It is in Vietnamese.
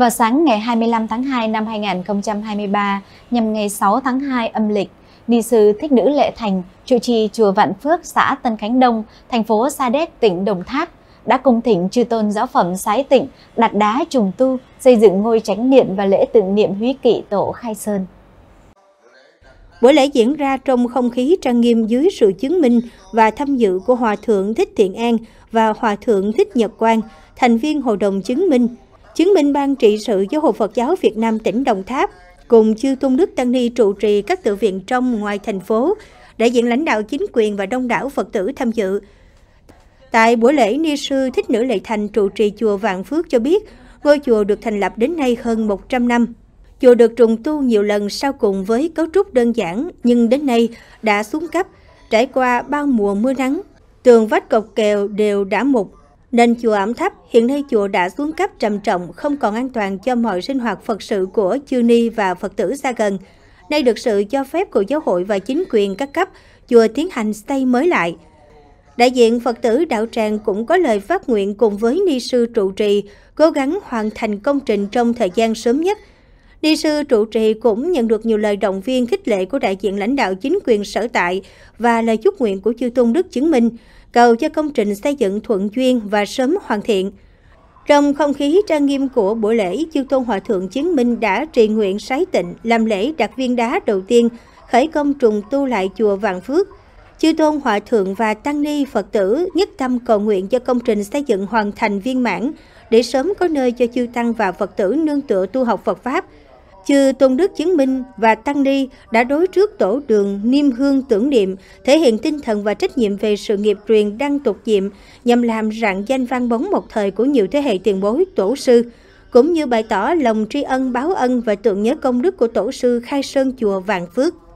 Vào sáng ngày 25 tháng 2 năm 2023, nhằm ngày 6 tháng 2 âm lịch, Ni sư Thích Nữ Lệ Thành, trụ trì chùa Vạn Phước, xã Tân Khánh Đông, thành phố Sa Đéc, tỉnh Đồng Tháp, đã cung thỉnh chư tôn giáo phẩm sái tịnh, đặt đá trùng tu, xây dựng ngôi tránh điện và lễ tưởng niệm húy kỵ tổ Khai Sơn. Buổi lễ diễn ra trong không khí trang nghiêm dưới sự chứng minh và tham dự của Hòa Thượng Thích Thiện An và Hòa Thượng Thích Nhật Quang, thành viên Hội đồng chứng minh chứng minh Ban trị sự Giáo hội Phật giáo Việt Nam tỉnh Đồng Tháp cùng chư Tôn Đức Tăng Ni trụ trì các tự viện trong ngoài thành phố, đại diện lãnh đạo chính quyền và đông đảo Phật tử tham dự. Tại buổi lễ, Ni Sư Thích Nữ Lệ Thành trụ trì chùa Vạn Phước cho biết, ngôi chùa được thành lập đến nay hơn 100 năm. Chùa được trùng tu nhiều lần sau cùng với cấu trúc đơn giản, nhưng đến nay đã xuống cấp, trải qua bao mùa mưa nắng. Tường vách cột kèo đều đã mục, nên chùa ẩm thấp, hiện nay chùa đã xuống cấp trầm trọng, không còn an toàn cho mọi sinh hoạt Phật sự của chư ni và Phật tử xa gần. Nay được sự cho phép của giáo hội và chính quyền các cấp, chùa tiến hành xây mới lại. Đại diện Phật tử Đạo Tràng cũng có lời phát nguyện cùng với ni sư trụ trì, cố gắng hoàn thành công trình trong thời gian sớm nhất – đi sư trụ trì cũng nhận được nhiều lời động viên khích lệ của đại diện lãnh đạo chính quyền sở tại và lời chúc nguyện của chư Tôn Đức chứng minh, cầu cho công trình xây dựng thuận duyên và sớm hoàn thiện. Trong không khí trang nghiêm của buổi lễ, chư Tôn Hòa Thượng chứng Minh đã trì nguyện sái tịnh, làm lễ đặt viên đá đầu tiên, khởi công trùng tu lại chùa Vạn Phước. Chư Tôn Hòa Thượng và Tăng Ni Phật tử nhất tâm cầu nguyện cho công trình xây dựng hoàn thành viên mãn, để sớm có nơi cho chư Tăng và Phật tử nương tựa tu học Phật Pháp, chư Tôn Đức Chứng Minh và Tăng Ni đã đối trước tổ đường niêm hương tưởng niệm, thể hiện tinh thần và trách nhiệm về sự nghiệp truyền đăng tục diệm nhằm làm rạng danh vang bóng một thời của nhiều thế hệ tiền bối tổ sư, cũng như bày tỏ lòng tri ân báo ân và tượng nhớ công đức của tổ sư Khai Sơn Chùa Vạn Phước.